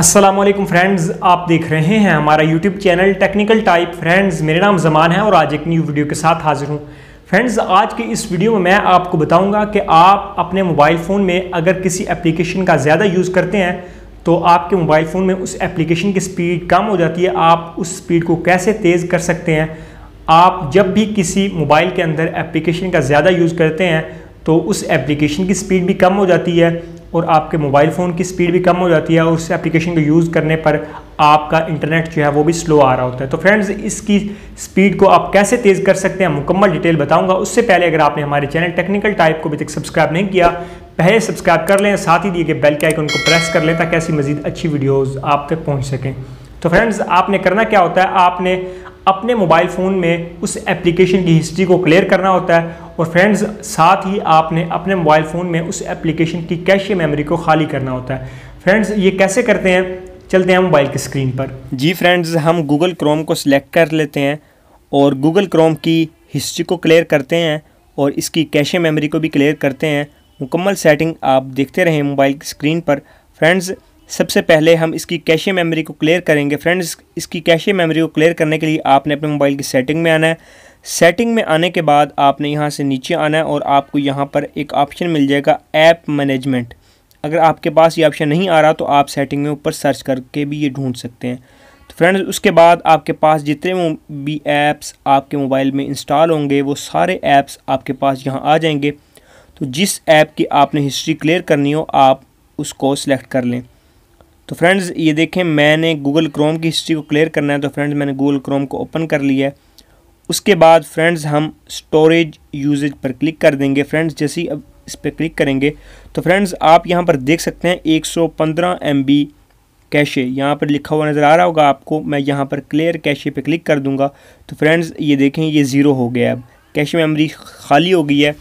Aslam friends आप देख रहे हैं हमारा YouTube channel technical type friends मेरा नाम जमान है और आज एक न्यू वीडियो के साथ हाजिर हूँ फ्रेंड्स आज के इस वीडियो में मैं आपको बताऊंगा कि आप अपने मोबाइल फ़ोन में अगर किसी एप्लीकेशन का ज़्यादा यूज़ करते हैं तो आपके मोबाइल फ़ोन में उस एप्लीकेशन की स्पीड कम हो जाती है आप उस स्पीड को कैसे तेज़ कर सकते हैं आप जब भी किसी मोबाइल के अंदर एप्लीकेशन का ज़्यादा यूज़ करते हैं तो उस एप्लीकेशन की स्पीड भी कम हो जाती है और आपके मोबाइल फ़ोन की स्पीड भी कम हो जाती है और उस एप्लीकेशन को यूज़ करने पर आपका इंटरनेट जो है वो भी स्लो आ रहा होता है तो फ्रेंड्स इसकी स्पीड को आप कैसे तेज़ कर सकते हैं मुकम्मल डिटेल बताऊंगा उससे पहले अगर आपने हमारे चैनल टेक्निकल टाइप को अभी तक सब्सक्राइब नहीं किया पहले सब्सक्राइब कर लें साथ ही दिए गए बेल के आइकन को प्रेस कर लें ताकि ऐसी मजीद अच्छी वीडियोज़ आप तक पहुँच सकें तो फ्रेंड्स आपने करना क्या होता है आपने अपने मोबाइल फ़ोन में उस एप्लीकेशन की हिस्ट्री को क्लियर करना होता है और फ्रेंड्स साथ ही आपने अपने मोबाइल फ़ोन में उस एप्लीकेशन की कैशे मेमोरी को खाली करना होता है फ्रेंड्स ये कैसे करते हैं चलते हैं मोबाइल की स्क्रीन पर जी फ्रेंड्स हम गूगल क्रोम को सिलेक्ट कर लेते हैं और गूगल क्रोम की हिस्ट्री को क्लियर करते हैं और इसकी कैशे मेमोरी को भी क्लियर करते हैं मुकम्मल सेटिंग आप देखते रहें मोबाइल की स्क्रीन पर फ्रेंड्स सबसे पहले हम इसकी कैशे मेमोरी को क्लियर करेंगे फ्रेंड्स इसकी कैशे मेमोरी को क्लियर करने के लिए आपने अपने मोबाइल की सेटिंग में आना है सेटिंग में आने के बाद आपने यहाँ से नीचे आना है और आपको यहाँ पर एक ऑप्शन मिल जाएगा ऐप मैनेजमेंट अगर आपके पास ये ऑप्शन नहीं आ रहा तो आप सेटिंग में ऊपर सर्च करके भी ये ढूंढ सकते हैं तो फ्रेंड्स उसके बाद आपके पास जितने भी ऐप्स आपके मोबाइल में इंस्टॉल होंगे वो सारे ऐप्स आपके पास यहाँ आ जाएंगे तो जिस ऐप की आपने हिस्ट्री क्लियर करनी हो आप उसको सेलेक्ट कर लें तो फ्रेंड्स ये देखें मैंने गूगल क्रोम की हिस्ट्री को क्लियर करना है तो फ्रेंड्स मैंने गूगल क्रोम को ओपन कर लिया है उसके बाद फ्रेंड्स हम स्टोरेज यूजेज पर क्लिक कर देंगे फ्रेंड्स जैसे ही अब इस पर क्लिक करेंगे तो फ्रेंड्स आप यहाँ पर देख सकते हैं एक सौ पंद्रह एम बी कैशे यहाँ पर लिखा हुआ नज़र आ रहा होगा आपको मैं यहाँ पर क्लियर कैशे पर क्लिक कर दूंगा तो फ्रेंड्स ये देखें ये ज़ीरो हो गया अब कैश मेमोरी खाली हो गई है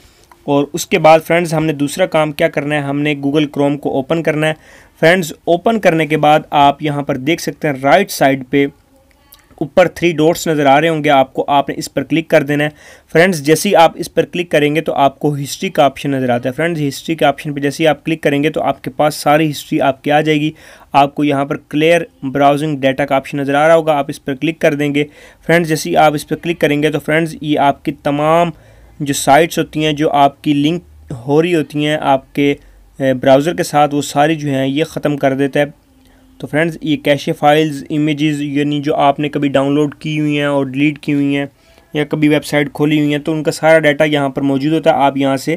और उसके बाद फ्रेंड्स हमने दूसरा काम क्या करना है हमने गूगल क्रोम को ओपन करना है फ्रेंड्स ओपन करने के बाद आप यहाँ पर देख सकते हैं राइट साइड पे ऊपर थ्री डॉट्स नज़र आ रहे होंगे आपको आपने इस पर क्लिक कर देना है फ्रेंड्स जैसे ही आप इस पर क्लिक करेंगे तो आपको हिस्ट्री का ऑप्शन नज़र आता है फ्रेंड्स हिस्ट्री के ऑप्शन पर जैसे ही आप क्लिक करेंगे तो आपके पास सारी हिस्ट्री आपकी आ जाएगी आपको यहाँ पर क्लियर ब्राउजिंग डाटा का ऑप्शन नज़र आ रहा होगा आप इस पर क्लिक कर देंगे फ्रेंड्स जैसे ही आप इस पर क्लिक करेंगे तो फ्रेंड्स ये आपकी तमाम जो साइट्स होती हैं जो आपकी लिंक हो रही होती हैं आपके ब्राउज़र के साथ वो सारी जो हैं ये ख़त्म कर देता है तो फ्रेंड्स ये कैशे फाइल्स इमेजेस यानी जो आपने कभी डाउनलोड की हुई हैं और डिलीट की हुई हैं या कभी वेबसाइट खोली हुई हैं तो उनका सारा डाटा यहाँ पर मौजूद होता है आप यहाँ से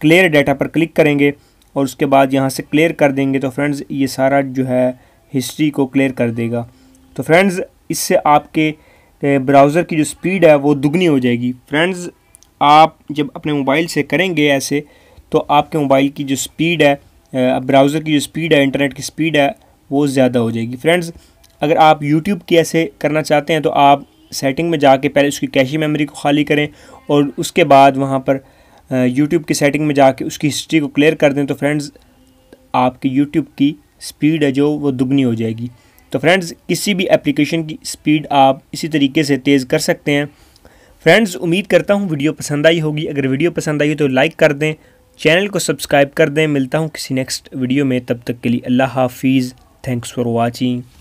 क्लियर डाटा पर क्लिक करेंगे और उसके बाद यहाँ से क्लियर कर देंगे तो फ्रेंड्स ये सारा जो है हिस्ट्री को क्लियर कर देगा तो फ्रेंड्स इससे आपके ब्राउज़र की जो स्पीड है वो दुगनी हो जाएगी फ्रेंड्स आप जब अपने मोबाइल से करेंगे ऐसे तो आपके मोबाइल की जो स्पीड है ब्राउज़र की जो स्पीड है इंटरनेट की स्पीड है वो ज़्यादा हो जाएगी फ्रेंड्स अगर आप यूट्यूब की ऐसे करना चाहते हैं तो आप सेटिंग में जाके पहले उसकी कैशी मेमोरी को खाली करें और उसके बाद वहाँ पर यूट्यूब की सेटिंग में जाके उसकी हिस्ट्री को क्लियर कर दें तो फ्रेंड्स आपकी यूट्यूब की स्पीड है जो वो दुगनी हो जाएगी तो फ्रेंड्स किसी भी एप्लीकेशन की स्पीड आप इसी तरीके से तेज़ कर सकते हैं फ्रेंड्स उम्मीद करता हूँ वीडियो पसंद आई होगी अगर वीडियो पसंद आई हो तो लाइक कर दें चैनल को सब्सक्राइब कर दें मिलता हूँ किसी नेक्स्ट वीडियो में तब तक के लिए अल्लाह हाफिज़ थैंक्स फॉर वॉचिंग